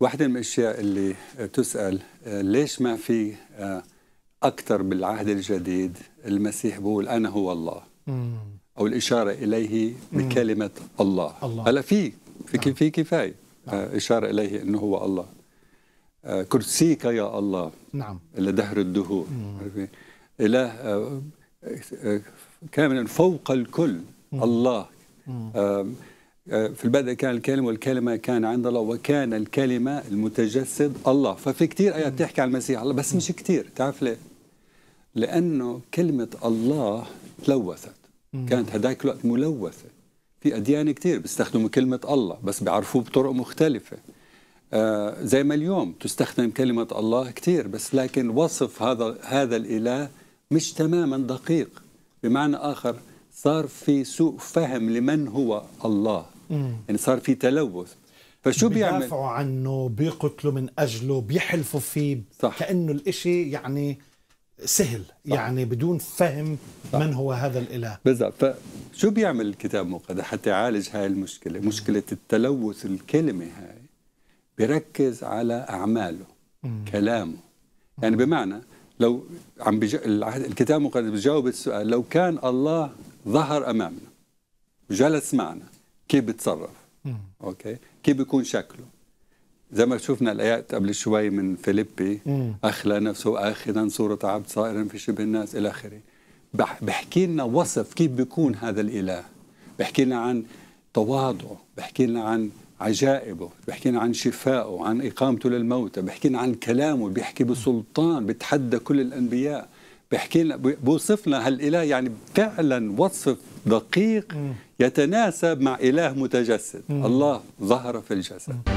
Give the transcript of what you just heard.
واحدة من الأشياء اللي تسأل آه، ليش ما في آه، أكثر بالعهد الجديد المسيح بقول أنا هو الله أو الإشارة إليه بكلمة الله هلا في في نعم. في كفاية آه، نعم. إشارة إليه أنه هو الله كرسيك يا الله نعم إلى دهر الدهور إيه؟ إله كاملا فوق الكل الله في البدء كان الكلمة والكلمة كان عند الله وكان الكلمة المتجسد الله ففي كثير آيات بتحكي عن المسيح الله بس مش كثير تعرف ليه؟ لأنه كلمة الله تلوثت كانت هداك الوقت ملوثة في أديان كثير بيستخدموا كلمة الله بس بيعرفوه بطرق مختلفة آه زي ما اليوم تستخدم كلمة الله كثير بس لكن وصف هذا هذا الإله مش تماما دقيق بمعنى آخر صار في سوء فهم لمن هو الله يعني صار في تلوث فشو بيعمل بيدافعوا عنه بيقتلوا من اجله بيحلفوا فيه صح. كانه الإشي يعني سهل صح. يعني بدون فهم صح. من هو هذا الاله بالضبط فشو بيعمل الكتاب المقدس حتى يعالج هاي المشكله مم. مشكله التلوث الكلمه هاي بيركز على اعماله مم. كلامه مم. يعني بمعنى لو عم بج... الكتاب المقدس بجاوب السؤال لو كان الله ظهر امامنا وجلس معنا كيف بتصرف اوكي كيف بيكون شكله زي ما شفنا الايات قبل شوي من فيليبي اخلى نفسه اخذا صوره عبد صائرا في شبه الناس الى اخره بحكي لنا وصف كيف بيكون هذا الاله بحكي لنا عن تواضعه بحكي لنا عن عجائبه بحكي لنا عن شفائه عن إقامته للموتى بحكي لنا عن كلامه بيحكي بسلطان بتحدى كل الأنبياء بحكي لنا بوصف لنا هالإله يعني فعلا وصف دقيق يتناسب مع إله متجسد الله ظهر في الجسد